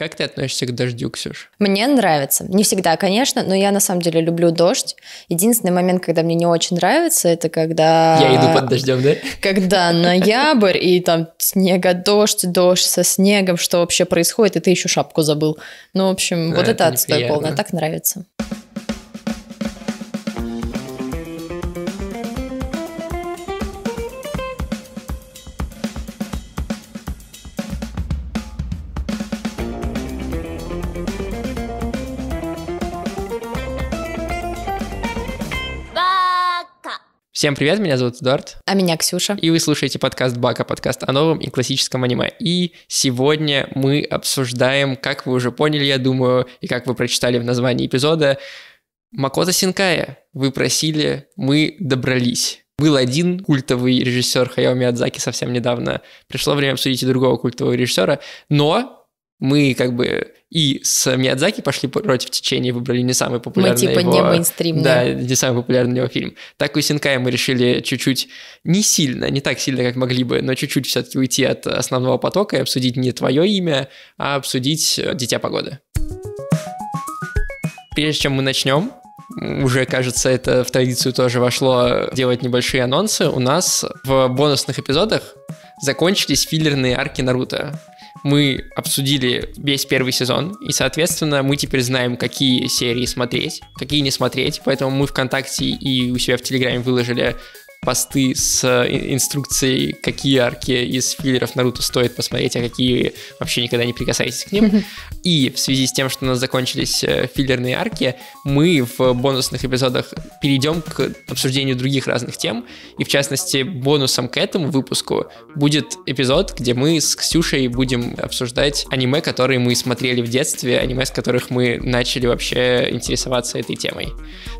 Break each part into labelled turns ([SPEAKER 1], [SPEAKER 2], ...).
[SPEAKER 1] Как ты относишься к дождю, Ксюш?
[SPEAKER 2] Мне нравится. Не всегда, конечно, но я на самом деле люблю дождь. Единственный момент, когда мне не очень нравится, это когда... Я иду под дождем, да? Когда ноябрь, и там снега, дождь, дождь со снегом, что вообще происходит, и ты еще шапку забыл. Ну, в общем, вот а, это, отстой полный. так нравится.
[SPEAKER 1] Всем привет, меня зовут Эдуард. А меня Ксюша. И вы слушаете подкаст Бака, подкаст о новом и классическом аниме. И сегодня мы обсуждаем, как вы уже поняли, я думаю, и как вы прочитали в названии эпизода, Макота Синкая. Вы просили, мы добрались. Был один культовый режиссер Хаяо Миядзаки совсем недавно. Пришло время обсудить и другого культового режиссера, но мы как бы и с Миядзаки пошли против течения, выбрали не самый популярный Мы типа его, не мейнстримные. Да, не самый популярный его фильм. Так и Синкай мы решили чуть-чуть, не сильно, не так сильно, как могли бы, но чуть-чуть все-таки уйти от основного потока и обсудить не твое имя, а обсудить э, «Дитя погоды». Прежде чем мы начнем, уже, кажется, это в традицию тоже вошло делать небольшие анонсы. У нас в бонусных эпизодах закончились филлерные арки Наруто мы обсудили весь первый сезон, и, соответственно, мы теперь знаем, какие серии смотреть, какие не смотреть, поэтому мы ВКонтакте и у себя в Телеграме выложили посты с э, инструкцией, какие арки из филлеров Наруто стоит посмотреть, а какие вообще никогда не прикасайтесь к ним. И в связи с тем, что у нас закончились э, филлерные арки, мы в бонусных эпизодах перейдем к обсуждению других разных тем. И в частности, бонусом к этому выпуску будет эпизод, где мы с Ксюшей будем обсуждать аниме, которые мы смотрели в детстве, аниме, с которых мы начали вообще интересоваться этой темой.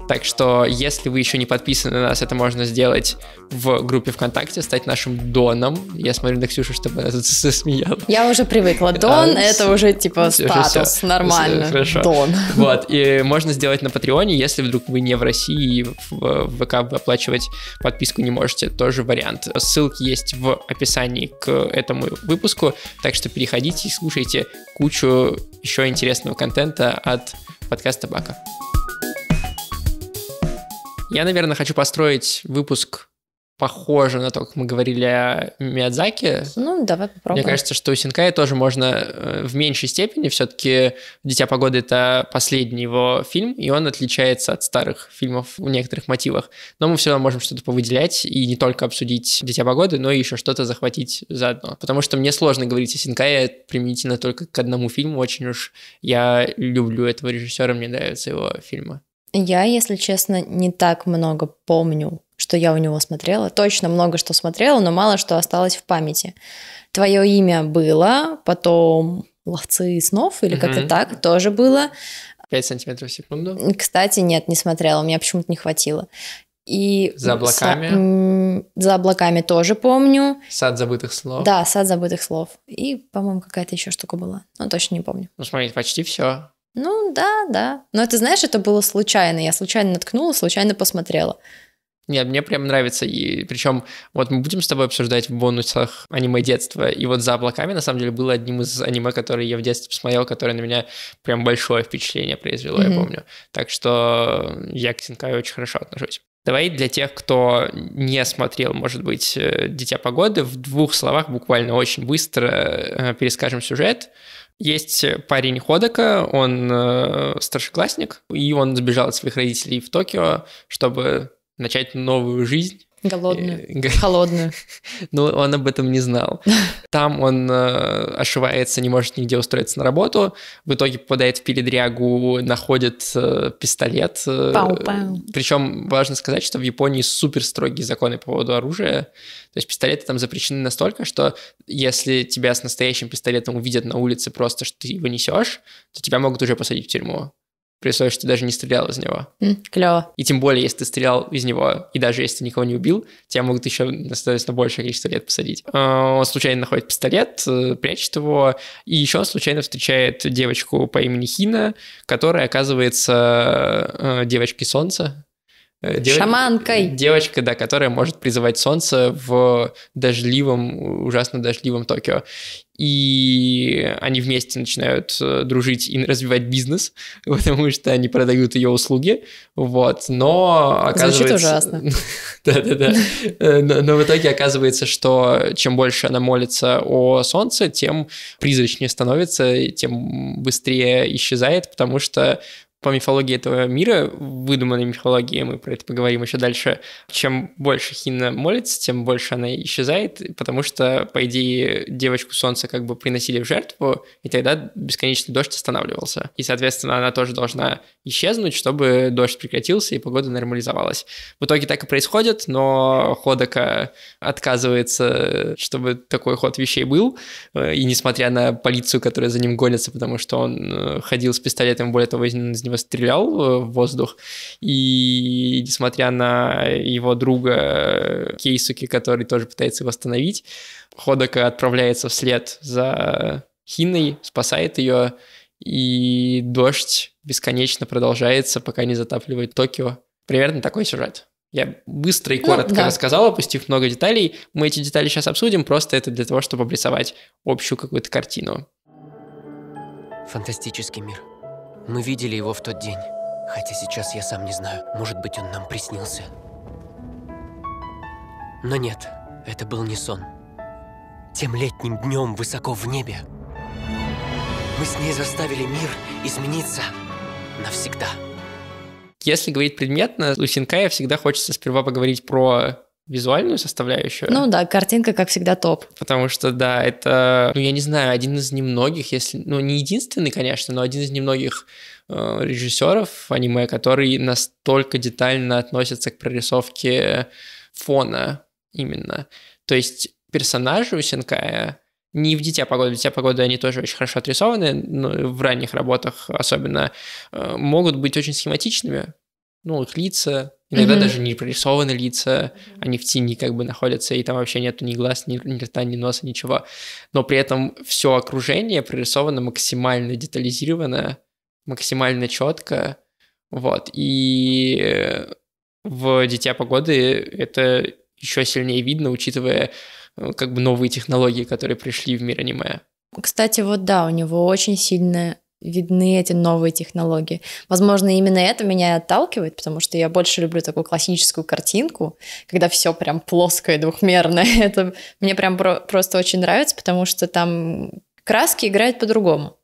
[SPEAKER 1] Так что, если вы еще не подписаны на нас, это можно сделать стать в группе ВКонтакте, стать нашим Доном. Я смотрю на Ксюшу, чтобы она засмеялась.
[SPEAKER 2] Я уже привыкла. А, Дон — ну это уже типа статус, нормально.
[SPEAKER 1] Дон. Вот, и можно сделать на Патреоне, если вдруг вы не в России и в ВК оплачивать подписку не можете, тоже вариант. Ссылки есть в описании к этому выпуску, так что переходите и слушайте кучу еще интересного контента от подкаста Бака. Я, наверное, хочу построить выпуск похоже на то, как мы говорили о Миядзаке. Ну, давай попробуем. Мне кажется, что у Синкая тоже можно э, в меньшей степени. Все-таки «Дитя погоды» — это последний его фильм, и он отличается от старых фильмов в некоторых мотивах. Но мы все равно можем что-то повыделять и не только обсудить «Дитя погоды», но и еще что-то захватить заодно. Потому что мне сложно говорить о Синкае применительно только к одному фильму. Очень уж я люблю этого режиссера, мне нравятся его фильмы.
[SPEAKER 2] Я, если честно, не так много помню, что я у него смотрела. Точно много что смотрела, но мало что осталось в памяти. Твое имя было, потом ловцы снов или угу. как-то так тоже было.
[SPEAKER 1] 5 сантиметров в секунду.
[SPEAKER 2] Кстати, нет, не смотрела, мне почему-то не хватило. И за облаками. Са... За облаками тоже помню.
[SPEAKER 1] Сад забытых слов. Да,
[SPEAKER 2] сад забытых слов. И, по-моему, какая-то еще штука была. Но точно не помню.
[SPEAKER 1] Ну, смотрите, почти все.
[SPEAKER 2] Ну да, да. Но это, знаешь, это было случайно. Я случайно наткнула, случайно посмотрела.
[SPEAKER 1] Нет, мне прям нравится. И причем вот мы будем с тобой обсуждать в бонусах аниме детства. И вот «За облаками» на самом деле было одним из аниме, которые я в детстве посмотрел, которое на меня прям большое впечатление произвело, mm-hmm. я помню. Так что я к Синкаю очень хорошо отношусь. Давай для тех, кто не смотрел, может быть, «Дитя погоды», в двух словах буквально очень быстро э, перескажем сюжет. Есть э, парень Ходока, он э, старшеклассник, и он сбежал от своих родителей в Токио, чтобы начать новую жизнь Голодную. Э, Холодную. Ну, он об этом не знал. Там он э, ошивается, не может нигде устроиться на работу. В итоге попадает в передрягу, находит э, пистолет. Э, Причем важно сказать, что в Японии супер строгие законы по поводу оружия. То есть пистолеты там запрещены настолько, что если тебя с настоящим пистолетом увидят на улице просто, что ты его несешь, то тебя могут уже посадить в тюрьму при что ты даже не стрелял из него. Mm, клево. И тем более, если ты стрелял из него, и даже если ты никого не убил, тебя могут еще, соответственно, большее количество лет посадить. А, он случайно находит пистолет, э, прячет его, и еще он случайно встречает девочку по имени Хина, которая оказывается э, девочкой солнца, Э, Дев... Шаманкой. Девочка, да, которая может призывать солнце в дождливом, ужасно дождливом Токио. И они вместе начинают э, дружить и развивать бизнес, потому что они продают ее услуги, вот, но оказывается... Звучит ужасно. Да-да-да. Э, но в итоге оказывается, что чем больше она молится о солнце, тем призрачнее становится, тем быстрее исчезает, потому что по мифологии этого мира, выдуманной мифологии, мы про это поговорим еще дальше, чем больше Хина молится, тем больше она исчезает, потому что, по идее, девочку солнца как бы приносили в жертву, и тогда бесконечный дождь останавливался. И, соответственно, она тоже должна исчезнуть, чтобы дождь прекратился и погода нормализовалась. В итоге так и происходит, но Ходока отказывается, чтобы такой ход вещей был, э, и несмотря на полицию, которая за ним гонится, потому что он э, ходил с пистолетом, более того, из последнего стрелял э, в воздух, и несмотря на его друга э, Кейсуки, который тоже пытается его остановить, Ходока отправляется вслед за Хиной, спасает ее, и дождь бесконечно продолжается, пока не затапливает Токио. Примерно такой сюжет. Я быстро и ну коротко ну, да. рассказал, опустив много деталей. Мы эти детали сейчас обсудим, просто это для того, чтобы обрисовать общую какую-то картину. Фантастический мир. Мы видели его в тот день. Хотя сейчас я сам не знаю, может быть, он нам приснился. Но нет, это был не сон. Тем летним днем высоко в небе мы с ней заставили мир измениться навсегда. Если говорить предметно, у Синкая всегда хочется сперва поговорить про визуальную составляющую. Ну
[SPEAKER 2] да, картинка, как всегда, топ.
[SPEAKER 1] Потому что, да, это, ну я не знаю, один из немногих, если, ну не единственный, конечно, но один из немногих э, режиссеров аниме, который настолько детально относится к прорисовке фона именно. То есть персонажи у Синкая не в «Дитя погоды». В «Дитя погоды» они тоже очень хорошо отрисованы, но в ранних работах особенно, э, могут быть очень схематичными. Ну, их лица, Иногда mm-hmm. даже не прорисованы лица, они в тени как бы находятся, и там вообще нету ни глаз, ни, ни рта, ни носа, ничего. Но при этом все окружение прорисовано максимально детализировано, максимально четко. Вот. И э, в «Дитя погоды» это еще сильнее видно, учитывая э, как бы новые технологии, которые пришли в мир аниме.
[SPEAKER 2] Кстати, вот да, у него очень сильная видны эти новые технологии. Возможно, именно это меня и отталкивает, потому что я больше люблю такую классическую картинку, когда все прям плоское, двухмерное. Это мне прям про- просто очень нравится, потому что там краски играют по-другому.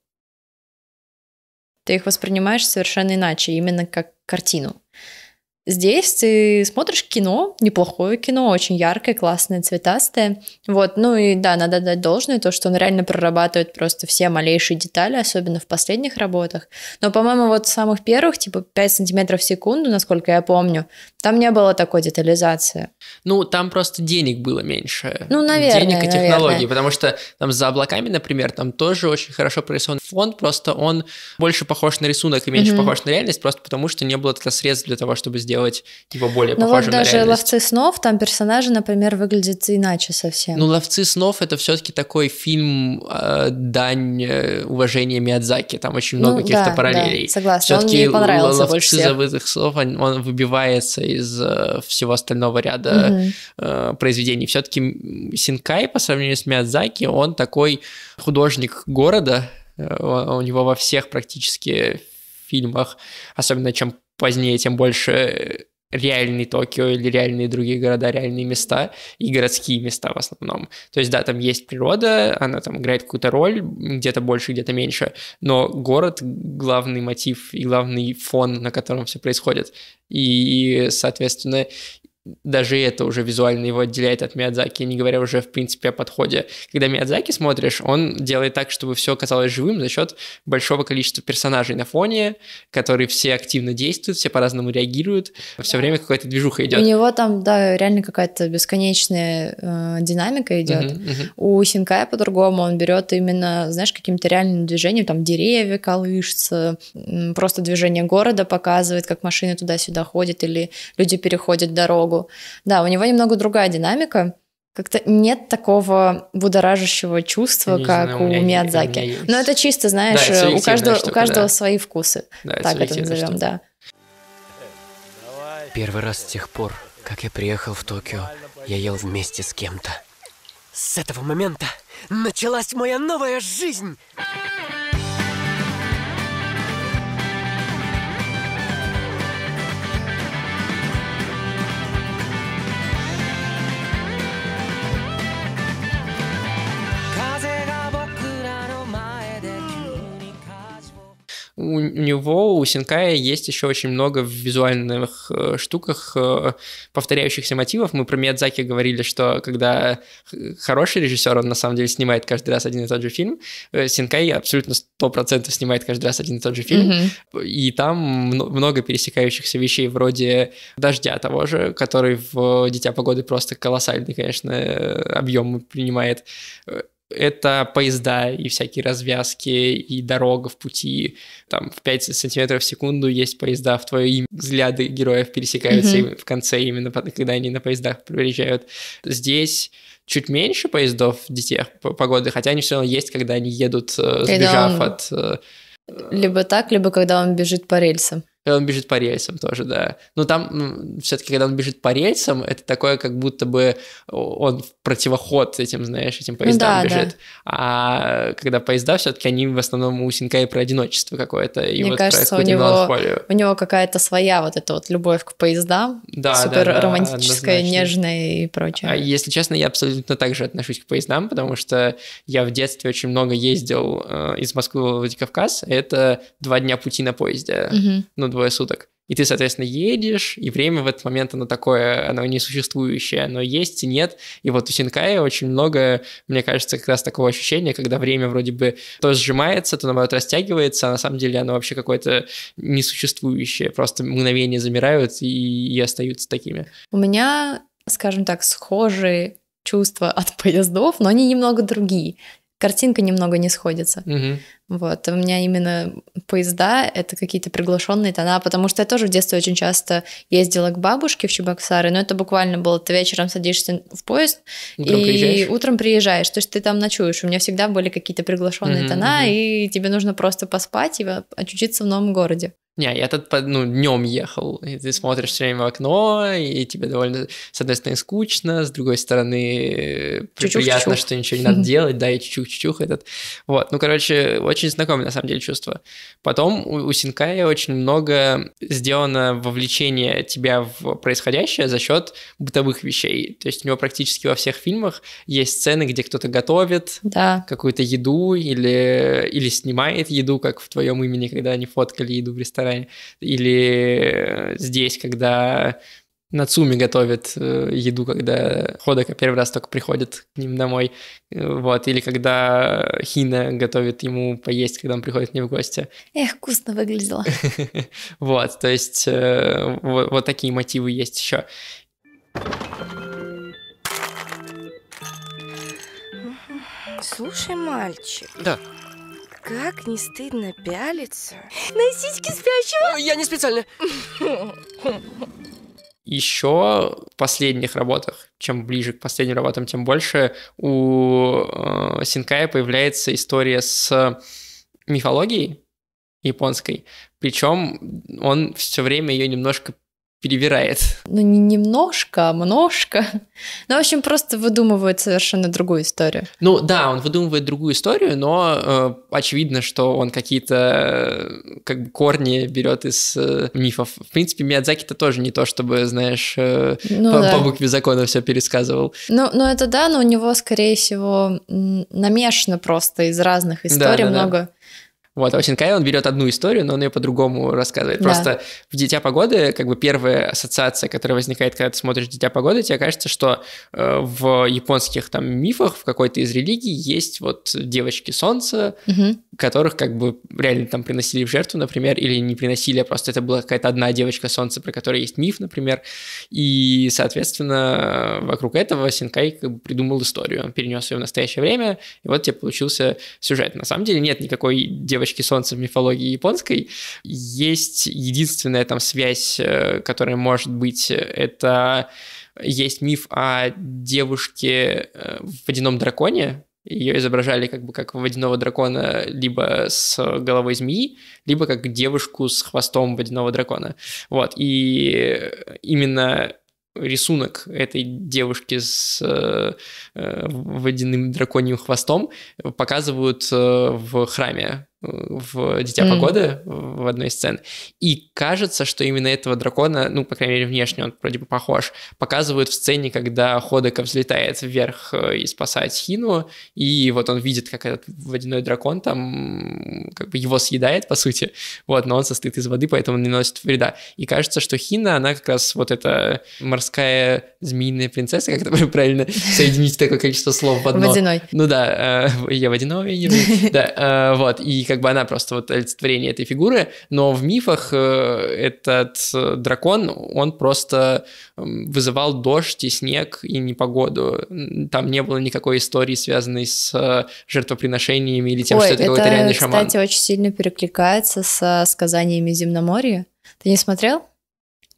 [SPEAKER 2] Ты их воспринимаешь совершенно иначе, именно как картину. Здесь ты смотришь кино, неплохое кино, очень яркое, классное, цветастое. Вот, ну и да, надо дать должное, то, что он реально прорабатывает просто все малейшие детали, особенно в последних работах. Но, по-моему, вот в самых первых, типа 5 сантиметров в секунду, насколько я помню, там не было такой детализации.
[SPEAKER 1] Ну, там просто денег было меньше. Ну, наверное. Денег и технологий, наверное. потому что там за облаками, например, там тоже очень хорошо прорисован фон, просто он больше похож на рисунок и меньше mm-hmm. похож на реальность, просто потому что не было тогда средств для того, чтобы сделать сделать его типа, более Но ну похожим вот даже на реальность.
[SPEAKER 2] «Ловцы снов», там персонажи, например, выглядят иначе совсем. Ну,
[SPEAKER 1] «Ловцы снов» — это все таки такой фильм а, э, дань уважения Миядзаки, там очень много ну, каких-то да, параллелей. Да, согласна, Все-таки он мне понравился «Ловцы больше всех. забытых слов», он, он выбивается из э, всего остального ряда угу. э, произведений. все таки Синкай по сравнению с Миядзаки, он такой художник города, э, у него во всех практически фильмах, особенно чем позднее, тем больше э, реальный Токио или реальные другие города, реальные места и городские места в основном. То есть, да, там есть природа, она там играет какую-то роль, где-то больше, где-то меньше, но город — главный мотив и главный фон, на котором все происходит. И, соответственно, даже это уже визуально его отделяет от Миядзаки, не говоря уже, в принципе, о подходе. Когда Миядзаки смотришь, он делает так, чтобы все казалось живым за счет большого количества персонажей на фоне, которые все активно действуют, все по-разному реагируют, все время какая-то движуха идет. У него
[SPEAKER 2] там, да, реально какая-то бесконечная э, динамика идет. Uh-huh, У Синкая по-другому, он берет именно, знаешь, каким-то реальным движением, там деревья колышутся, просто движение города показывает, как машины туда-сюда ходят, или люди переходят дорогу, другу. Да, у него немного другая динамика. Как-то нет такого будоражащего чувства, не как знаю, у, у Миядзаки. есть... Но это чисто, знаешь, да, у каждого, штука, у каждого да. свои вкусы. Да, так это назовем, штука. да.
[SPEAKER 1] Первый раз с тех пор, как я приехал в Токио, я ел вместе с кем-то. С этого момента началась моя новая жизнь! У него, у Синкая есть еще очень много в визуальных э, штуках э, повторяющихся мотивов. Мы про Миядзаки говорили, что когда э, хороший режиссер, он на самом деле снимает каждый раз один и тот же фильм. Э, Синкай абсолютно процентов снимает каждый раз один и тот же фильм. Mm-hmm. И там много пересекающихся вещей вроде «Дождя» того же, который в «Дитя погоды» просто колоссальный, конечно, э, объем принимает э, это поезда и всякие развязки, и дорога в пути. Там в 5 сантиметров в секунду есть поезда, в твое имя взгляды героев пересекаются mm-hmm. в конце именно, когда они на поездах приезжают. Здесь чуть меньше поездов в детях погоды, хотя они все равно есть, когда они едут, э, сбежав он... от... Э,
[SPEAKER 2] либо так, либо когда он бежит по рельсам.
[SPEAKER 1] Когда он бежит по рельсам тоже, да. Но там все-таки, когда он бежит по рельсам, это такое, как будто бы он в противоход этим, знаешь, этим поездам да, бежит. Да. А когда поезда, все-таки они в основном у Синкая про одиночество какое-то. И Мне вот кажется, у него, у него
[SPEAKER 2] какая-то своя вот эта вот любовь к поездам, да, супер да, да, романтическая, нежная и прочее. А
[SPEAKER 1] если честно, я абсолютно так же отношусь к поездам, потому что я в детстве очень много ездил э, из Москвы в Владикавказ. Это два дня пути на поезде. Угу. Ну, двое суток. И ты, соответственно, едешь, и время в этот момент, оно такое, оно несуществующее, оно есть и нет. И вот у Синкая очень много, мне кажется, как раз такого ощущения, когда время вроде бы то сжимается, то, наоборот, растягивается, а на самом деле оно вообще какое-то несуществующее. Просто мгновения замирают и, и остаются такими.
[SPEAKER 2] У меня, скажем так, схожие чувства от поездов, но они немного другие картинка немного не сходится. Угу. Вот. У меня именно поезда — это какие-то приглашенные тона, потому что я тоже в детстве очень часто ездила к бабушке в Чебоксары, но это буквально было, ты вечером садишься в поезд утром и приезжаешь. утром приезжаешь, то есть ты там ночуешь. У меня всегда были какие-то приглашенные угу, тона, угу. и тебе нужно просто поспать и очутиться в новом городе.
[SPEAKER 1] Не, я тут ну, днем ехал, и ты смотришь все время в окно, и тебе довольно, с одной стороны, скучно, с другой стороны, приятно, что ничего не надо делать, да, и чучух-чучух этот. Вот, ну, короче, очень знакомое, на самом деле, чувство. Потом у, у Синкая очень много сделано вовлечение тебя в происходящее за счет бытовых вещей. То есть у него практически во всех фильмах есть сцены, где кто-то готовит да. какую-то еду или, или снимает еду, как в твоем имени, когда они фоткали еду в ресторане или э, здесь, когда Нацуми готовят э, еду, когда Ходока первый раз только приходит к ним домой, э, вот, или когда Хина готовит ему поесть, когда он приходит к ним в гости.
[SPEAKER 2] Эх, вкусно выглядело.
[SPEAKER 1] Вот, то есть вот такие мотивы есть еще.
[SPEAKER 2] Слушай, мальчик. Да. Как не стыдно пялиться на сиськи спящего? Э, я не специально.
[SPEAKER 1] Еще в последних работах, чем ближе к последним работам, тем больше у э, Синкая появляется история с мифологией японской. Причем он все время ее немножко перевирает.
[SPEAKER 2] Ну, не немножко, а множко. Ну, в общем, просто выдумывает совершенно другую историю.
[SPEAKER 1] Ну, да, он выдумывает другую историю, но э, очевидно, что он какие-то э, как бы корни берет из э, мифов. В принципе, Миядзаки-то тоже не то, чтобы, знаешь, э, ну, по, да. по букве закона все пересказывал.
[SPEAKER 2] Ну, ну, это да, но у него, скорее всего, намешано просто из разных
[SPEAKER 1] историй да, да, много... Да вот, а у Синкая он берет одну историю, но он ее по-другому рассказывает. Да. Просто в «Дитя погоды» как бы первая ассоциация, которая возникает, когда ты смотришь «Дитя погоды», тебе кажется, что э, в японских там мифах, в какой-то из религий есть вот девочки солнца, угу. которых как бы реально там приносили в жертву, например, или не приносили, а просто это была какая-то одна девочка солнца, про которую есть миф, например. И, соответственно, вокруг этого Синкай как бы придумал историю. Он перенес ее в настоящее время, и вот тебе получился сюжет. На самом деле нет никакой девочки девочки солнца в мифологии японской. Есть единственная там связь, э, которая может быть, это есть миф о девушке э, в водяном драконе, ее изображали как бы как водяного дракона либо с головой змеи, либо как девушку с хвостом водяного дракона. Вот, и именно рисунок этой девушки с э, э водяным драконьим хвостом показывают э, в храме в «Дитя mm. погоды» в одной из сцен. И кажется, что именно этого дракона, ну, по крайней мере, внешне он вроде бы похож, показывают в сцене, когда Ходока взлетает вверх э, и спасает Хину, и вот он видит, как этот водяной дракон там, как бы его съедает, по сути, вот, но он состоит из воды, поэтому не носит вреда. И кажется, что Хина, она как раз вот эта морская змеиная принцесса, как это правильно соединить такое количество слов в одно. Водяной. Ну да, э, я водяной, да, э, вот, и как как бы она просто вот олицетворение этой фигуры, но в мифах э, этот э, дракон, он просто вызывал дождь и снег и непогоду. Там не было никакой истории, связанной с э, жертвоприношениями или тем, Ой, что это, это какой-то реальный кстати, шаман. кстати,
[SPEAKER 2] очень сильно перекликается со сказаниями Земноморья. Ты не смотрел?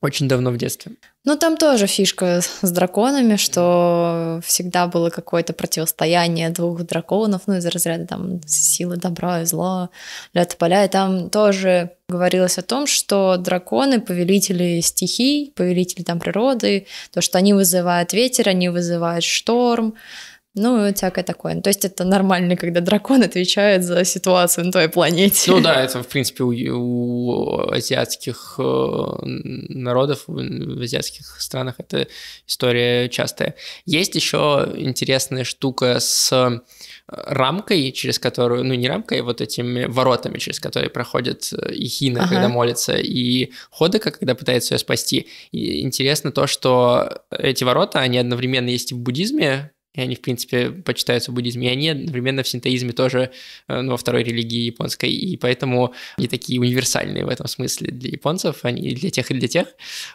[SPEAKER 1] Очень давно в детстве.
[SPEAKER 2] Ну, там тоже фишка с драконами, что всегда было какое-то противостояние двух драконов, ну, из разряда там силы добра и зла, лето поля. И там тоже говорилось о том, что драконы — повелители стихий, повелители там природы, то, что они вызывают ветер, они вызывают шторм, ну, всякое такое. То есть это нормально, когда дракон отвечает
[SPEAKER 1] за ситуацию на твоей планете. Ну да, это, в принципе, у, у азиатских э, народов, в азиатских странах эта история частая. Есть еще интересная штука с э, рамкой, через которую, ну не рамкой, а вот этими воротами, через которые проходит э, и Хина, ага. когда молится, и Ходока, когда пытается ее спасти. И интересно то, что эти ворота, они одновременно есть и в буддизме, и они, в принципе, почитаются в буддизме, и они одновременно в синтоизме тоже, э, ну, во второй религии японской, и поэтому они такие универсальные в этом смысле для японцев, они для тех и для тех,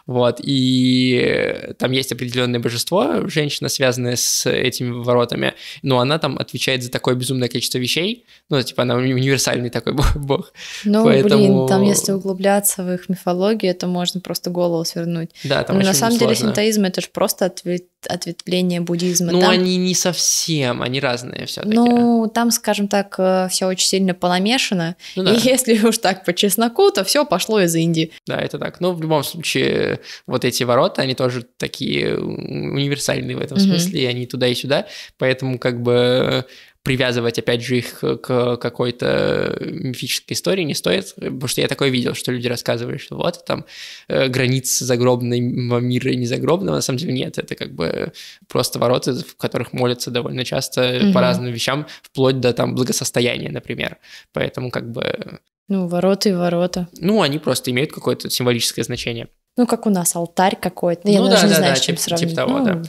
[SPEAKER 1] вот, и э, там есть определенное божество, женщина, связанная с этими воротами, но она там отвечает за такое безумное количество вещей, ну, типа, она универсальный такой бог. Ну, поэтому... блин, там, если
[SPEAKER 2] углубляться в их мифологию, то можно просто голову свернуть. Да, там Но ну, на самом сложно. деле синтоизм — это же просто ответ... ответвление буддизма. Ну, там... они
[SPEAKER 1] не совсем, они разные все-таки.
[SPEAKER 2] Ну, там, скажем так, э, все очень сильно поломешано. Ну, да. И
[SPEAKER 1] если уж так по чесноку, то все пошло из Индии. Да, это так. Ну, в любом случае, вот эти ворота, они тоже такие универсальные в этом mm-hmm. смысле, они туда и сюда. Поэтому, как бы привязывать, опять же, их э, к какой-то мифической истории не стоит, потому что я такое видел, что люди рассказывали, что вот там э, границы загробного мира и незагробного, на самом деле нет, это как бы просто ворота, в которых молятся довольно часто угу. по разным вещам, вплоть до там благосостояния, например, поэтому как бы...
[SPEAKER 2] Ну, ворота и ворота.
[SPEAKER 1] Ну, они просто имеют какое-то символическое значение.
[SPEAKER 2] Ну, как у нас, алтарь какой-то. Ну, я ну, даже да, не да, знаю, да, с чем тип, сравнить. Типа того, ну... да.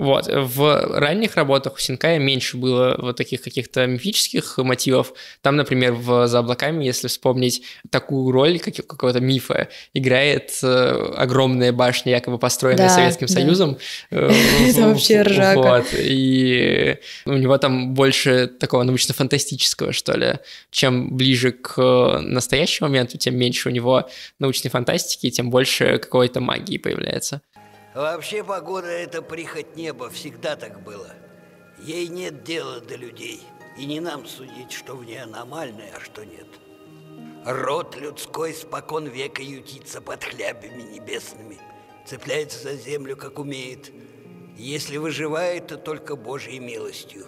[SPEAKER 1] Вот. В ранних работах у Синкая меньше было вот таких каких-то мифических мотивов. Там, например, в «За облаками», если вспомнить, такую роль как, какого-то мифа играет э, огромная башня, якобы построенная да, Советским да. Союзом. Э, Это вообще ржака. И у него там больше такого научно-фантастического, что ли. Чем ближе к настоящему моменту, тем меньше у него научной фантастики, тем больше какой-то магии появляется.
[SPEAKER 2] Вообще погода – это прихоть неба, всегда так было. Ей нет дела до людей, и не нам судить, что в ней аномальное, а что нет. Род людской спокон века ютится под хлябами небесными, цепляется за землю, как умеет. Если выживает, то только Божьей милостью.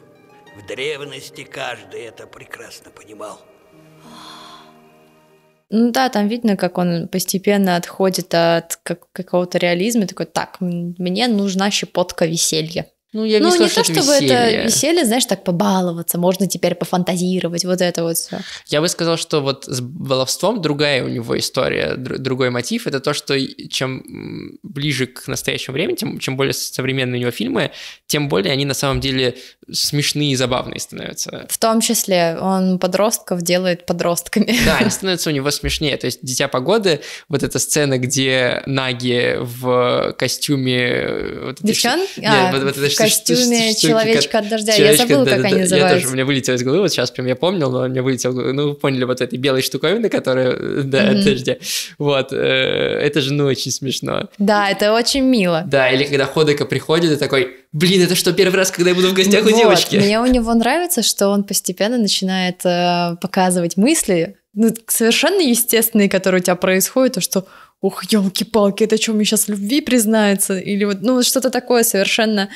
[SPEAKER 2] В древности каждый это прекрасно понимал. Ну да, там видно, как он постепенно отходит от какого-то реализма, такой, так, мне нужна щепотка веселья.
[SPEAKER 1] Ну, я ну, не то, что чтобы веселье. это веселье,
[SPEAKER 2] знаешь, так побаловаться, можно теперь пофантазировать, вот это вот все.
[SPEAKER 1] Я бы сказал, что вот с баловством другая у него история, другой мотив, это то, что чем ближе к настоящему времени, тем, чем более современные у него фильмы, тем более они на самом деле смешные и забавные становятся. В
[SPEAKER 2] том числе он подростков делает подростками. Да,
[SPEAKER 1] они становятся у него смешнее, то есть «Дитя погоды», вот эта сцена, где Наги в костюме... Э, вот Девчон? Эта, а, вот, вот костюме человечка от дождя. Я забыл, как они называются. Я тоже, у меня вылетело из головы, вот сейчас прям я помнил, но у меня вылетело, ну, вы поняли, вот этой белой штуковины, которая, э, да, от дождя. Вот, э, это же, ну, очень смешно.
[SPEAKER 2] Да, это очень мило.
[SPEAKER 1] Да, или когда Ходека приходит и такой, блин, это что, первый раз, когда я буду в гостях у девочки? Мне
[SPEAKER 2] у него нравится, что он постепенно начинает э, показывать мысли, ну, совершенно естественные, которые у тебя происходят, то, что Ух, елки-палки, это что, мне сейчас любви признается? Или вот, ну, что-то такое совершенно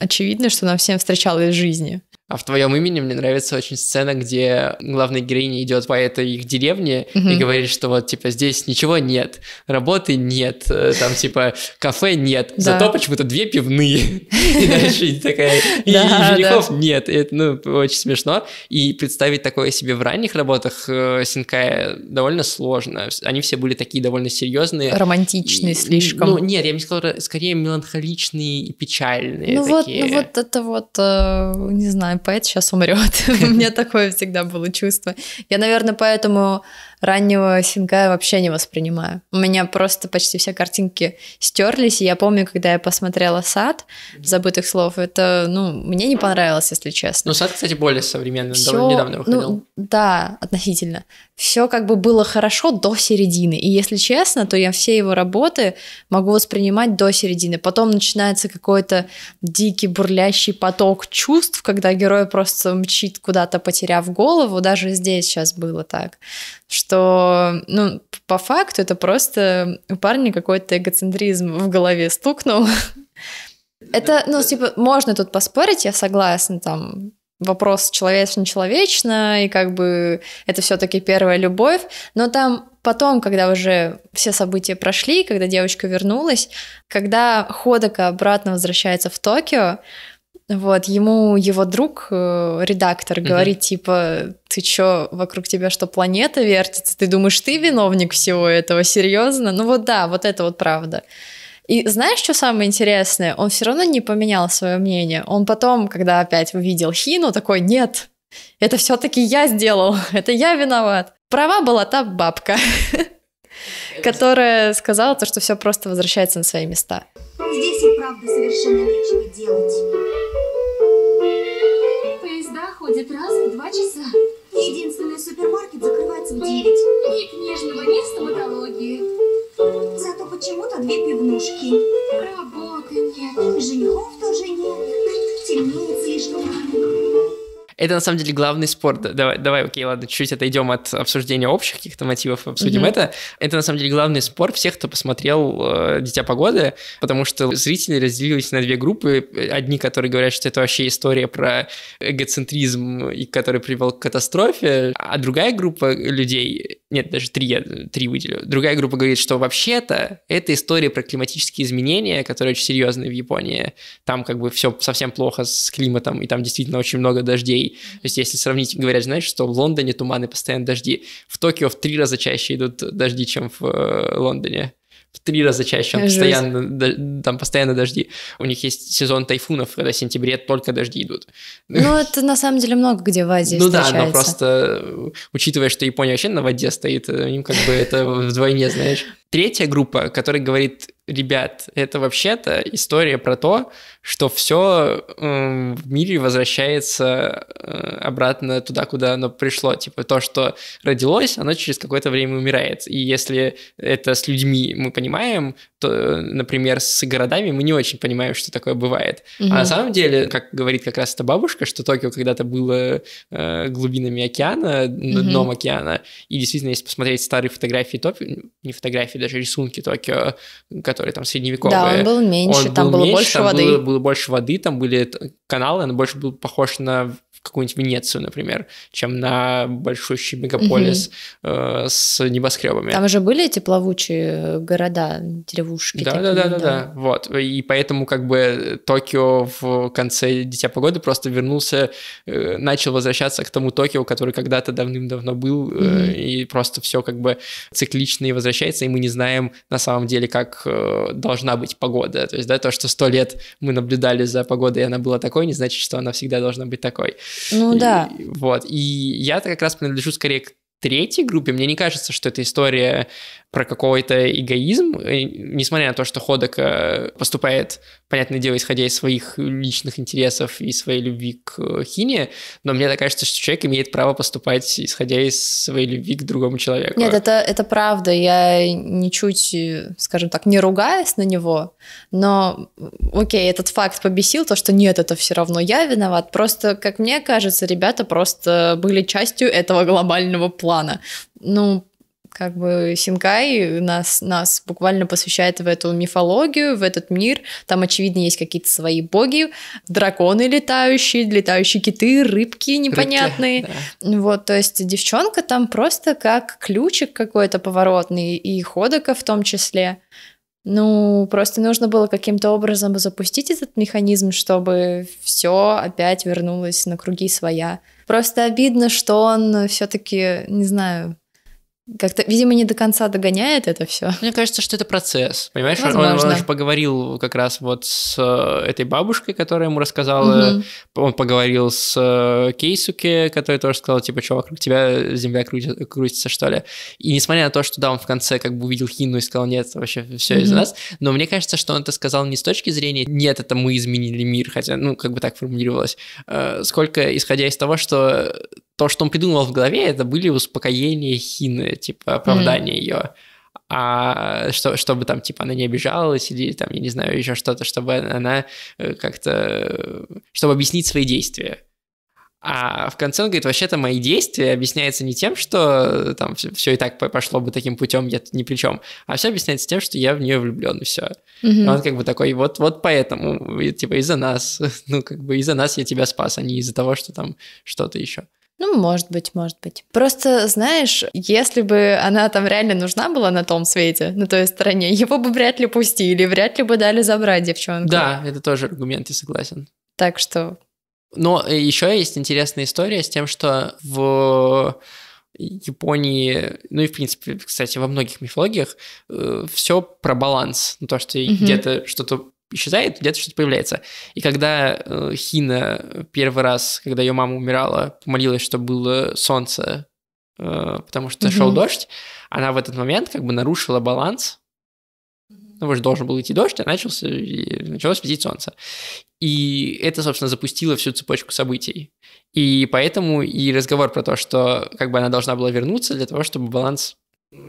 [SPEAKER 2] очевидное, что она всем встречалась в жизни.
[SPEAKER 1] А в твоем имени мне нравится очень сцена, где главная героиня идет по этой их деревне угу. и говорит, что вот типа здесь ничего нет, работы нет, э, там типа кафе нет, да. зато почему-то две пивные. И дальше такая, и женихов нет. Это, ну, очень смешно. И представить такое себе в ранних работах э, Синкая довольно сложно. Они все были такие довольно серьезные. Романтичные ну, слишком. Ну, нет, я бы сказала, скорее меланхоличные и печальные. Ну, вот, ну
[SPEAKER 2] вот это вот, э, не знаю, поэт сейчас умрет. У
[SPEAKER 1] меня такое всегда было чувство.
[SPEAKER 2] Я, наверное, поэтому раннего Сингая вообще не воспринимаю. У меня просто почти все картинки стерлись, и я помню, когда я посмотрела «Сад» забытых слов, это, ну, мне не
[SPEAKER 1] понравилось, если честно. Ну, «Сад», кстати, более современный, Всё, довольно недавно ну, выходил. Ну,
[SPEAKER 2] да, относительно. Все как бы было хорошо до середины, и если честно, то я все его работы могу воспринимать до середины. Потом начинается какой-то дикий бурлящий поток чувств, когда герой просто мчит куда-то, потеряв голову, даже здесь сейчас было так, что, ну, по факту это просто у парня какой-то эгоцентризм в голове стукнул. Это, ну, типа, можно тут поспорить, я согласна, там, вопрос человечно человечно и как бы это все-таки первая любовь, но там потом, когда уже все события прошли, когда девочка вернулась, когда Ходока обратно возвращается в Токио, вот, ему его друг, э, редактор, угу. говорит, типа, ты чё, вокруг тебя что, планета вертится? Ты думаешь, ты виновник всего этого? Серьезно? Ну вот да, вот это вот правда. И знаешь, что самое интересное? Он все равно не поменял свое мнение. Он потом, когда опять увидел Хину, такой, нет, это все-таки я сделал, это я виноват. Права была та бабка, которая сказала то, что все просто возвращается на свои места. Здесь и правда совершенно нечего делать уходит раз в два часа. Единственный супермаркет закрывается в девять. Ни книжного, ни стоматологии.
[SPEAKER 1] Зато почему-то две пивнушки. Работы нет. Женихов тоже нет. Темнеет слишком рано. Это на самом деле главный спор. Давай, давай, окей, ладно, чуть-чуть отойдем от обсуждения общих каких-то мотивов, обсудим mm-hmm. это. Это на самом деле главный спор всех, кто посмотрел э, Дитя погоды, потому что зрители разделились на две группы. Одни, которые говорят, что это вообще история про эгоцентризм и который привел к катастрофе, а другая группа людей нет, даже три я три выделю. Другая группа говорит, что вообще-то это история про климатические изменения, которые очень серьезные в Японии. Там как бы все совсем плохо с климатом, и там действительно очень много дождей. То есть если сравнить, говорят, знаешь, что в Лондоне туманы постоянно дожди. В Токио в три раза чаще идут дожди, чем в э, Лондоне в три раза чаще, он постоянно, там постоянно дожди. У них есть сезон тайфунов, когда в сентябре только дожди идут. Ну,
[SPEAKER 2] это на самом деле много где в Азии Ну да, но
[SPEAKER 1] просто, э, учитывая, что Япония вообще на воде стоит, э, им как бы это вдвойне, знаешь. Третья группа, которая говорит, ребят, это вообще-то история про то, что все э, эм, в мире возвращается э, обратно туда, куда оно пришло. Типа то, что родилось, оно через какое-то время умирает. И если это с людьми мы понимаем, то, э, например, с городами мы не очень понимаем, что такое бывает. Угу. А на самом деле, как говорит как раз эта бабушка, что Токио когда-то было э, глубинами океана, угу. дном океана. И действительно, если посмотреть старые фотографии Токио, не фотографии, даже рисунки Токио, которые которые там средневековые. Да, он был меньше, он там был было меньше, больше там воды. Было, было больше воды, там были каналы, он больше был похож на какую-нибудь Венецию, например, чем на большущий мегаполис угу. э, с небоскребами. Там уже
[SPEAKER 2] были эти плавучие э, города, деревушки. Да, такие, да, да, да, да.
[SPEAKER 1] Вот. И поэтому, как бы, Токио в конце дитя погоды просто вернулся, э, начал возвращаться к тому Токио, который когда-то давным-давно был, угу. и просто все как бы циклично и возвращается, и мы не знаем на самом деле, как э, должна быть погода. То есть, да, то, что сто лет мы наблюдали за погодой, и она была такой, не значит, что она всегда должна быть такой. Ну и, да. Вот. И я-то как раз принадлежу скорее к третьей группе. Мне не кажется, что эта история про какой-то эгоизм, э, несмотря на то, что Ходок э, поступает, понятное дело, исходя из своих личных интересов и своей любви к э, Хине, но мне так кажется, что человек имеет право поступать, исходя из своей любви к другому человеку. Нет,
[SPEAKER 2] это, это правда, я ничуть, скажем так, не ругаюсь на него, но, окей, этот факт побесил, то, что нет, это все равно я виноват, просто, как мне кажется, ребята просто были частью этого глобального плана. Ну, как бы Синкай нас, нас буквально посвящает в эту мифологию, в этот мир. Там, очевидно, есть какие-то свои боги, драконы летающие, летающие киты, рыбки непонятные. Рыбки, да. Вот, то есть девчонка там просто как ключик какой-то поворотный, и Ходока в том числе. Ну, просто нужно было каким-то образом запустить этот механизм, чтобы все опять вернулось на круги своя. Просто обидно, что он все-таки, не знаю, как-то, видимо, не до конца догоняет это все. Мне кажется, что это
[SPEAKER 1] процесс. Понимаешь, он, он же поговорил как раз вот с э, этой бабушкой, которая ему рассказала. Угу. Он поговорил с э, Кейсуке, который тоже сказал: типа, что вокруг тебя земля крутится, крутится, что ли. И несмотря на то, что да, он в конце как бы увидел Хину и сказал: Нет, вообще все угу. из нас. Но мне кажется, что он это сказал не с точки зрения нет, это мы изменили мир, хотя, ну, как бы так формулировалось. А сколько исходя из того, что то, что он придумал в голове, это были успокоения Хины, типа оправдания mm ее. А что, чтобы там, типа, она не обижалась или там, я не знаю, еще что-то, чтобы она э, как-то... Э, чтобы объяснить свои действия. А в конце он говорит, вообще-то мои действия объясняются не тем, что э, там все, все и так пошло бы таким путем, я тут ни при чем, а все объясняется тем, что я в нее влюблен, и все. Mm-hmm. Он как бы такой, вот, вот поэтому, типа, из-за нас, ну, как бы из-за нас я тебя спас, а не из-за того, что там что-то еще.
[SPEAKER 2] Ну, может быть, может быть. Просто, знаешь, если бы она там реально нужна была на том свете, на той стороне, его бы вряд ли пустили, вряд ли бы дали забрать девчонку.
[SPEAKER 1] Да, это тоже аргумент, я согласен.
[SPEAKER 2] Так что...
[SPEAKER 1] Но э, еще есть интересная история с тем, что в Японии, ну и в принципе, кстати, во многих мифологиях э, все про баланс, ну, то, что mm-hmm. где-то что-то исчезает, где-то что-то появляется. И когда э, Хина первый раз, когда ее мама умирала, молилась, чтобы было солнце, э, потому что угу. шел дождь, она в этот момент как бы нарушила баланс. Ну, уже должен был идти дождь, а начался, и началось светить солнце. И это, собственно, запустило всю цепочку событий. И поэтому и разговор про то, что как бы она должна была вернуться для того, чтобы баланс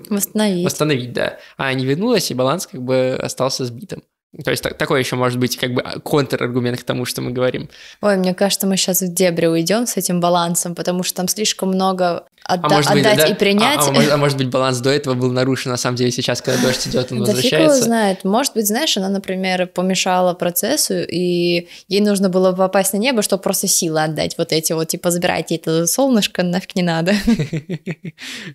[SPEAKER 1] Восстановить. Восстановить, да. А не вернулась, и баланс как бы остался сбитым. То есть так, такой еще может быть как бы а, контраргумент к тому, что мы говорим.
[SPEAKER 2] Ой, мне кажется, мы сейчас в дебри уйдем с этим балансом, потому что там слишком много
[SPEAKER 1] Отда- а может отдать быть, отдать да? и принять. А, а, а, а может быть, баланс до этого был нарушен, на самом деле, сейчас, когда дождь идет, он возвращается. Да фиг его
[SPEAKER 2] знает. Может быть, знаешь, она, например, помешала процессу, и ей нужно было попасть на небо, чтобы просто силы отдать. Вот эти вот, типа, забирайте это солнышко, нафиг не надо.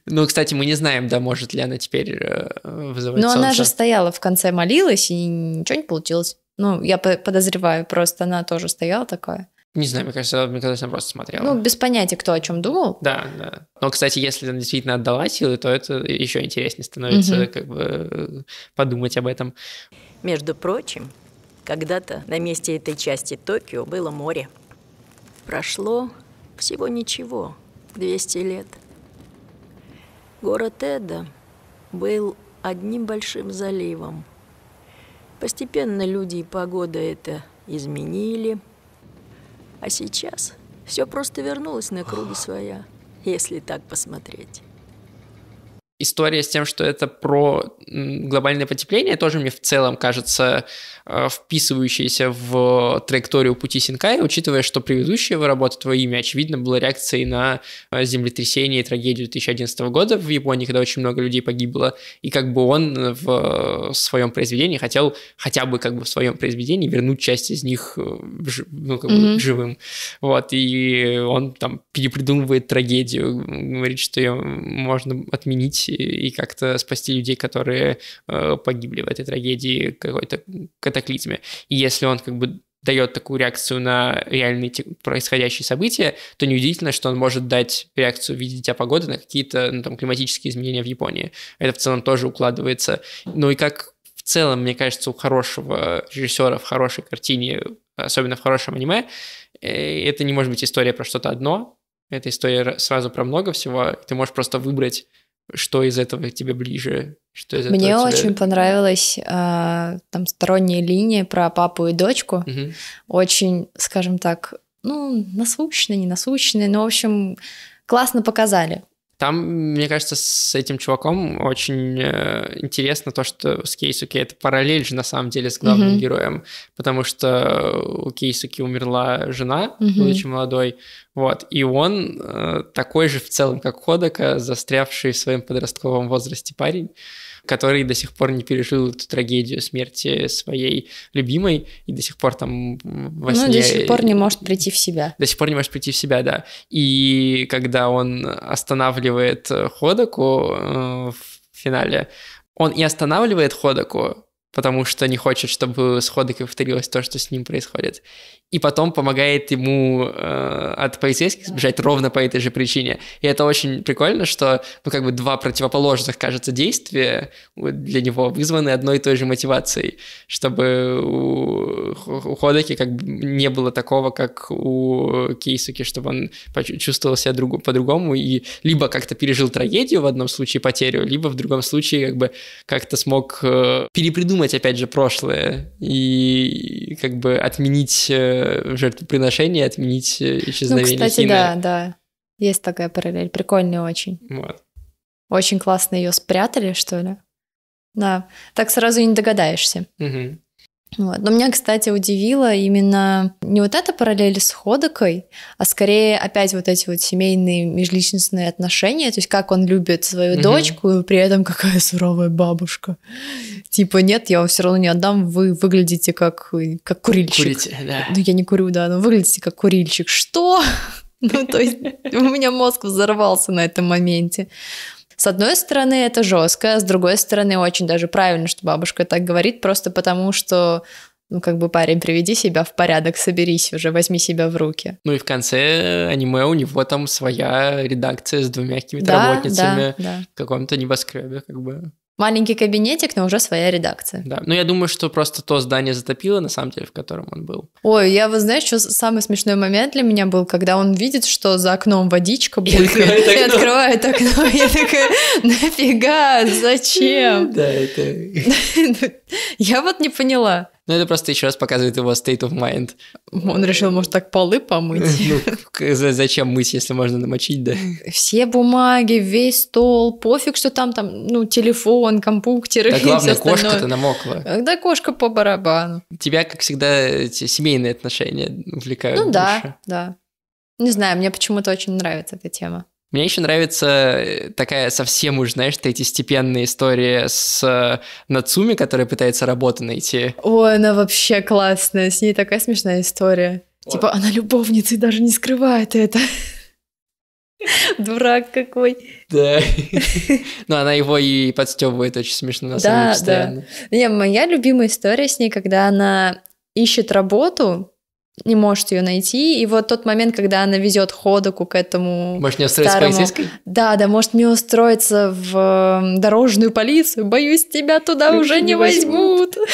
[SPEAKER 1] Ну, кстати, мы не знаем, да, может ли она теперь э, вызывать солнце. Но она же
[SPEAKER 2] стояла в конце, молилась, и ничего не получилось. Ну, я подозреваю, просто она тоже стояла такая.
[SPEAKER 1] Не знаю, мне кажется, мне кажется, она просто смотрела.
[SPEAKER 2] Ну, без понятия, кто о чем думал.
[SPEAKER 1] Да, да. Но, кстати, если она действительно отдала силы, то это еще интереснее становится, угу. как бы, э, подумать об этом.
[SPEAKER 2] Между прочим, когда-то на месте этой части Токио было море. Прошло всего ничего, 200 лет. Город Эда был одним большим заливом. Постепенно люди и погода это изменили – а сейчас все просто вернулось на круги своя, если так посмотреть
[SPEAKER 1] история с тем, что это про глобальное потепление, тоже мне в целом кажется э, вписывающейся в траекторию пути Синкая, учитывая, что предыдущая работа «Твое имя», очевидно, была реакцией на э, землетрясение и трагедию 2011 года в Японии, когда очень много людей погибло, и как бы он э, в своем произведении хотел хотя бы как бы в своем произведении вернуть часть из них ну, как бы mm-hmm. живым. Вот, и он там перепридумывает трагедию, говорит, что ее можно отменить выжить и как-то спасти людей, которые э, погибли в этой трагедии, какой-то катаклизме. И если он как бы дает такую реакцию на реальные происходящие события, то неудивительно, что он может дать реакцию в виде дитя погоды на какие-то ну, там, климатические изменения в Японии. Это в целом тоже укладывается. Ну и как в целом, мне кажется, у хорошего режиссера в хорошей картине, особенно в хорошем аниме, э, это не может быть история про что-то одно, это история сразу про много всего. Ты можешь просто выбрать что из этого тебе ближе? Что из Мне этого тебе... очень
[SPEAKER 2] понравилась э, там сторонняя линия про папу и дочку. Угу. Очень, скажем так, ну, насущная, не насущная, но, ну, в общем, классно показали.
[SPEAKER 1] Там, мне кажется, с этим чуваком очень э, интересно то, что с Кейсуки это параллель же на самом деле с главным mm-hmm. героем, потому что у Кейсуки умерла жена, mm-hmm. будучи молодой, вот, и он э, такой же в целом, как Ходока, застрявший в своем подростковом возрасте парень который до сих пор не пережил эту трагедию смерти своей любимой и до сих пор там во ну, сне... Ну, до сих пор
[SPEAKER 2] не может прийти в себя.
[SPEAKER 1] До сих пор не может прийти в себя, да. И когда он останавливает э, Ходоку э, в финале, он и останавливает Ходоку, потому что не хочет, чтобы с Ходокой повторилось то, что с ним происходит и потом помогает ему э, от полицейских сбежать ровно по этой же причине. И это очень прикольно, что, ну, как бы два противоположных, кажется, действия для него вызваны одной и той же мотивацией, чтобы у, у Ходоки как бы не было такого, как у Кейсуки, чтобы он чувствовал себя друг, по-другому и либо как-то пережил трагедию в одном случае, потерю, либо в другом случае как бы как-то смог э, перепридумать, опять же, прошлое и как бы отменить э, Э, жертвоприношение, отменить э, исчезновение Ну, кстати, химия.
[SPEAKER 2] да, да. Есть такая параллель, прикольная
[SPEAKER 1] очень. Вот.
[SPEAKER 2] Очень классно ее спрятали, что ли? Да, так сразу и не догадаешься. Угу. Вот. Но меня, кстати, удивило именно не вот эта параллель с Ходокой, а скорее опять вот эти вот семейные межличностные отношения, то есть как он любит свою угу. дочку, и при этом какая суровая бабушка. Типа, нет, я вам все равно не отдам, вы выглядите как, как курильщик. Курите, да. Ну, я не курю, да, но выглядите как курильщик. Что? Ну, то есть у меня мозг взорвался на этом моменте. С одной стороны, это жестко, с другой стороны, очень даже правильно, что бабушка так говорит, просто потому что ну, как бы, парень, приведи себя в порядок, соберись уже, возьми себя в руки.
[SPEAKER 1] Ну и в конце аниме у него там своя редакция с двумя какими-то да, работницами да, да. в каком-то небоскребе, как бы
[SPEAKER 2] маленький кабинетик, но уже своя редакция.
[SPEAKER 1] Да, но ну, я думаю, что просто то здание затопило, на самом деле, в котором он был.
[SPEAKER 2] Ой, я, вот знаешь, что самый смешной момент для меня был, когда он видит, что за окном водичка булькает, и открывает окно, я такая, нафига, зачем?
[SPEAKER 1] Да, это...
[SPEAKER 2] Я вот не поняла.
[SPEAKER 1] Но ну, это просто еще раз показывает его state of mind. Он решил, может, так полы помыть. Ну, зачем мыть, если можно намочить, да?
[SPEAKER 2] Все бумаги, весь стол, пофиг, что там, там, ну, телефон, компьютер. Да, главное, кошка-то намокла. Да, кошка по барабану.
[SPEAKER 1] Тебя, как всегда, семейные отношения увлекают Ну да,
[SPEAKER 2] да. Не знаю, мне почему-то очень нравится эта тема.
[SPEAKER 1] Мне еще нравится э, такая совсем уж, знаешь, эти степенные истории с э, Нацуми, которая пытается работу найти.
[SPEAKER 2] Ой, она вообще классная, с ней такая смешная история. Вот. Типа, она любовница и даже не скрывает это. Дурак какой.
[SPEAKER 1] Да. Но она его и подстебывает очень смешно на самом деле. Да, да.
[SPEAKER 2] Не, моя любимая история с ней, когда она ищет работу, не может ее найти. И вот тот момент, когда она везет Ходоку к этому
[SPEAKER 1] Может, не устроиться старому... полицейской?
[SPEAKER 2] Да, да, может, мне устроиться в эм, дорожную полицию. Боюсь, тебя туда Ключи уже не возьмут.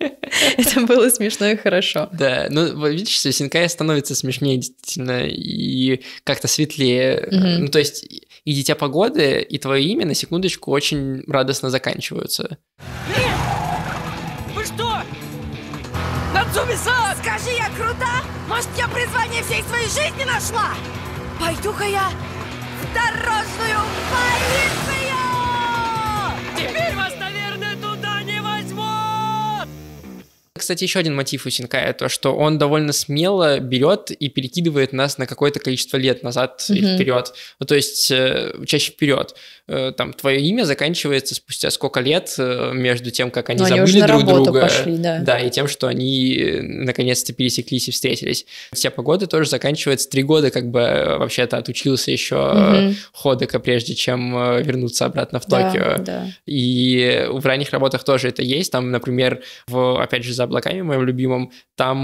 [SPEAKER 1] Это было смешно и хорошо. Да, ну, видишь, что синкая становится смешнее действительно и как-то светлее. Ну, то есть и «Дитя погоды», и твое имя на секундочку очень радостно заканчиваются. Вы что?
[SPEAKER 2] Может, я призвание всей своей жизни нашла? Пойду-ка я в дорожную
[SPEAKER 1] полицию! Теперь вас, наверное, туда не возьмут! Кстати, еще один мотив у Синкая, то, что он довольно смело берет и перекидывает нас на какое-то количество лет назад mm-hmm. и вперед. Ну, то есть, э, чаще вперед. Э, там твое имя заканчивается спустя сколько лет э, между тем, как они Но забыли они друг друга, пошли, да. да, и тем, что они э, наконец-то пересеклись и встретились. Вся погода тоже заканчивается три года, как бы вообще-то отучился еще угу. Ходока, прежде чем вернуться обратно в Токио. Да, да. И в ранних работах тоже это есть. Там, например, в опять же за облаками моим любимым, там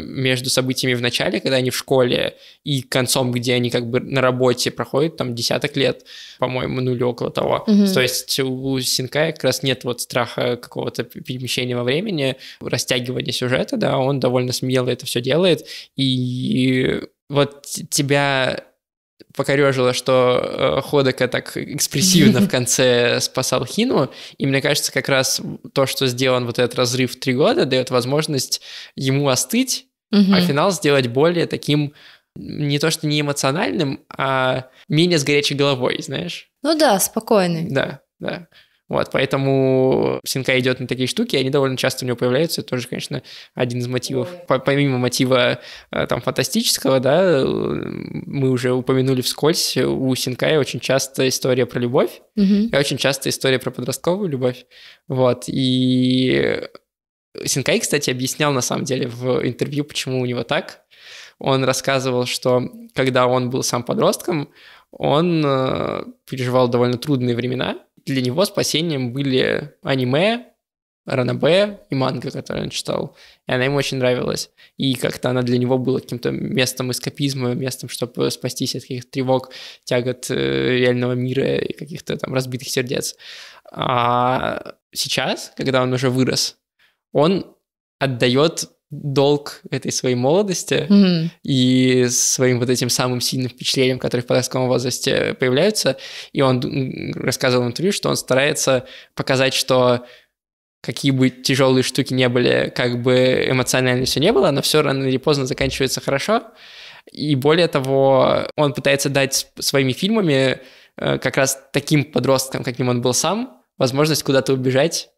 [SPEAKER 1] между событиями в начале, когда они в школе, и концом, где они как бы на работе проходят, там десяток лет, по-моему, ну или около того. Угу. То есть у Синкая как раз нет вот страха какого-то перемещения во времени, растягивания сюжета, да, он довольно смело это все делает, и вот тебя покорежило, что э, Ходока так экспрессивно в конце спасал Хину, и мне кажется, как раз то, что сделан вот этот разрыв в три года, дает возможность ему остыть, угу. а финал сделать более таким не то что не эмоциональным, а менее с горячей головой, знаешь?
[SPEAKER 2] Ну да, спокойный. Да, да.
[SPEAKER 1] Вот, поэтому Синка идет на такие штуки, и они довольно часто у него появляются. Это тоже, конечно, один из мотивов. помимо мотива э, там фантастического, да, э, мы уже упомянули вскользь, у Синка очень часто история про любовь, угу. и очень часто история про подростковую любовь. Вот, и Синкай, кстати, объяснял на самом деле в интервью, почему у него так. Он рассказывал, что когда он был сам подростком, он э, переживал довольно трудные времена. Для него спасением были аниме, ранобэ и манга, которые он читал. И она ему очень нравилась. И как-то она для него была каким-то местом эскапизма, местом, чтобы спастись от каких-то тревог, тягот э, реального мира и каких-то там разбитых сердец. А сейчас, когда он уже вырос, он отдает долг этой своей молодости mm-hmm. и своим вот этим самым сильным впечатлением, которые в подростковом возрасте появляются. И он рассказывал в интервью, что он старается показать, что какие бы тяжелые штуки не были, как бы эмоционально все не было, но все рано или поздно заканчивается хорошо. И более того, он пытается дать своими фильмами э, как раз таким подросткам, каким он был сам, возможность куда-то убежать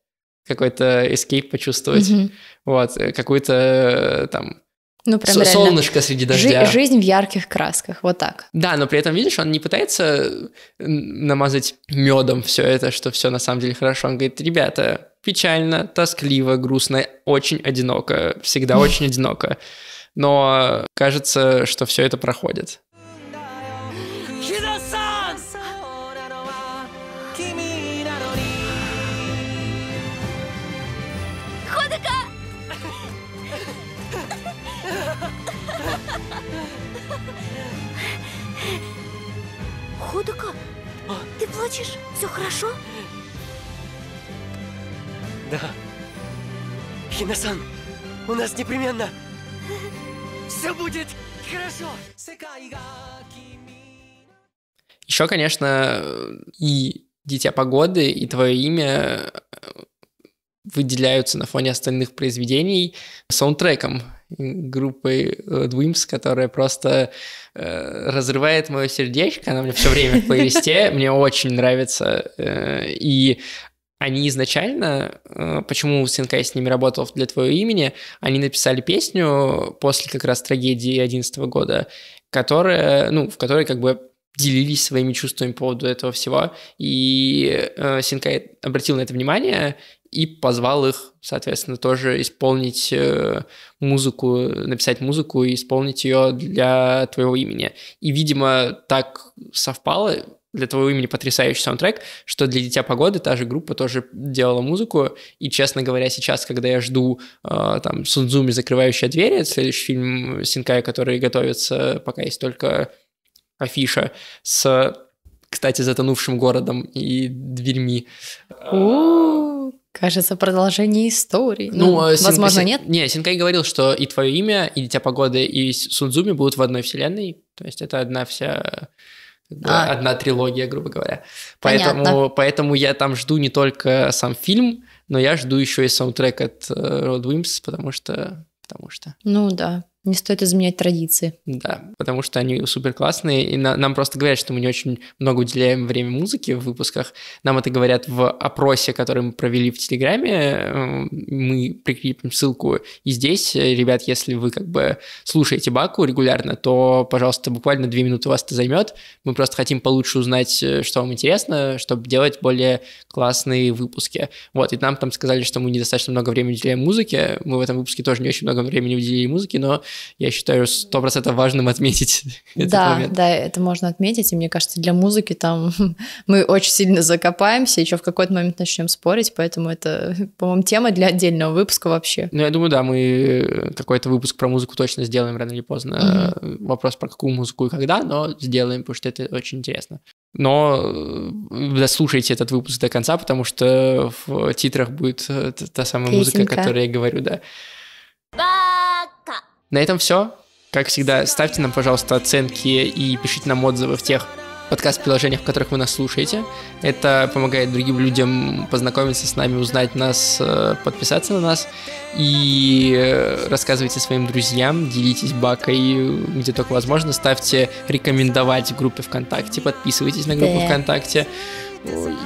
[SPEAKER 1] какой-то эскейп почувствовать, угу. вот, э, какую-то э, там ну, прям Со- солнышко среди дождя. Жи- жизнь в ярких красках, вот так. Да, но при этом, видишь, он не пытается э, намазать медом все это, что все на самом деле хорошо. Он говорит, ребята, печально, тоскливо, грустно, очень одиноко, всегда очень одиноко. Но кажется, что все это проходит.
[SPEAKER 2] плачешь? Все хорошо?
[SPEAKER 1] Да. Хинасан, у нас непременно все будет хорошо. Еще, конечно, и «Дитя погоды» и твое имя э, выделяются на фоне остальных произведений саундтреком группой э, Dwims, которая просто э, разрывает мое сердечко, она мне все время в плейлисте, мне очень нравится. Э, и они изначально, э, почему Синкай с ними работал для твоего имени, они написали песню после как раз трагедии 11 года, которая, ну, в которой как бы делились своими чувствами по поводу этого всего, и э, Синкай обратил на это внимание и позвал их, соответственно, тоже исполнить э, музыку, написать музыку и исполнить ее для твоего имени. И, видимо, так совпало, для твоего имени потрясающий саундтрек, что для «Дитя погоды» та же группа тоже делала музыку, и, честно говоря, сейчас, когда я жду э, там «Сунзуми. Закрывающая дверь», это следующий фильм Синкая, который готовится, пока есть только афиша, с, кстати, затонувшим городом и дверьми. Кажется, продолжение истории. Ну, ну э, син- возможно, син- нет? Не, Синкай говорил, что и твое имя, и Дитя Погоды, и Сунзуми будут в одной вселенной. То есть это одна вся... А. Одна трилогия, грубо говоря. Понятно. Поэтому, поэтому я там жду не только сам фильм, но я жду еще и саундтрек от Род э, Уимс, потому что... Потому
[SPEAKER 2] что... Ну да, не стоит изменять
[SPEAKER 1] традиции. Да, потому что они супер классные, и на, нам просто говорят, что мы не очень много уделяем время музыке в выпусках. Нам это говорят в опросе, который мы провели в Телеграме. Эм, мы прикрепим ссылку и здесь. Ребят, если вы как бы слушаете Баку регулярно, то, пожалуйста, буквально две минуты вас это займет. Мы просто хотим получше узнать, э, что вам интересно, чтобы делать более классные выпуски. Вот, и нам там сказали, что мы недостаточно много времени уделяем музыке. Мы в этом выпуске тоже не очень много времени уделили музыке, но я считаю сто 100% важным отметить этот да, момент.
[SPEAKER 2] Да, это можно отметить, и мне кажется, для музыки там мы очень сильно закопаемся, еще в какой-то момент начнем спорить, поэтому это, по-моему, тема для отдельного выпуска вообще.
[SPEAKER 1] Ну, я думаю, да, мы э, какой-то выпуск про музыку точно сделаем рано или поздно. Угу. Вопрос про какую музыку и когда, но сделаем, потому что это очень интересно. Но э, дослушайте этот выпуск до конца, потому что в титрах будет та самая Песенка. музыка, о которой я говорю, да. На этом все. Как всегда, ставьте нам, пожалуйста, оценки и пишите нам отзывы в тех подкаст-приложениях, в которых вы нас слушаете. Это помогает другим людям познакомиться с нами, узнать нас, э, подписаться на нас. И э, рассказывайте своим друзьям, делитесь бакой где только возможно. Ставьте рекомендовать группе ВКонтакте, подписывайтесь на группу ВКонтакте.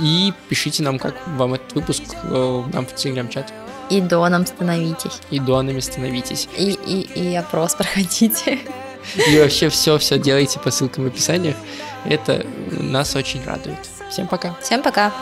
[SPEAKER 1] И пишите нам, как вам этот выпуск э, нам в телеграм чате и доном становитесь. И донами становитесь. И, и, и опрос проходите. И вообще все-все делайте по ссылкам в описании. Это нас очень радует. Всем пока. Всем пока.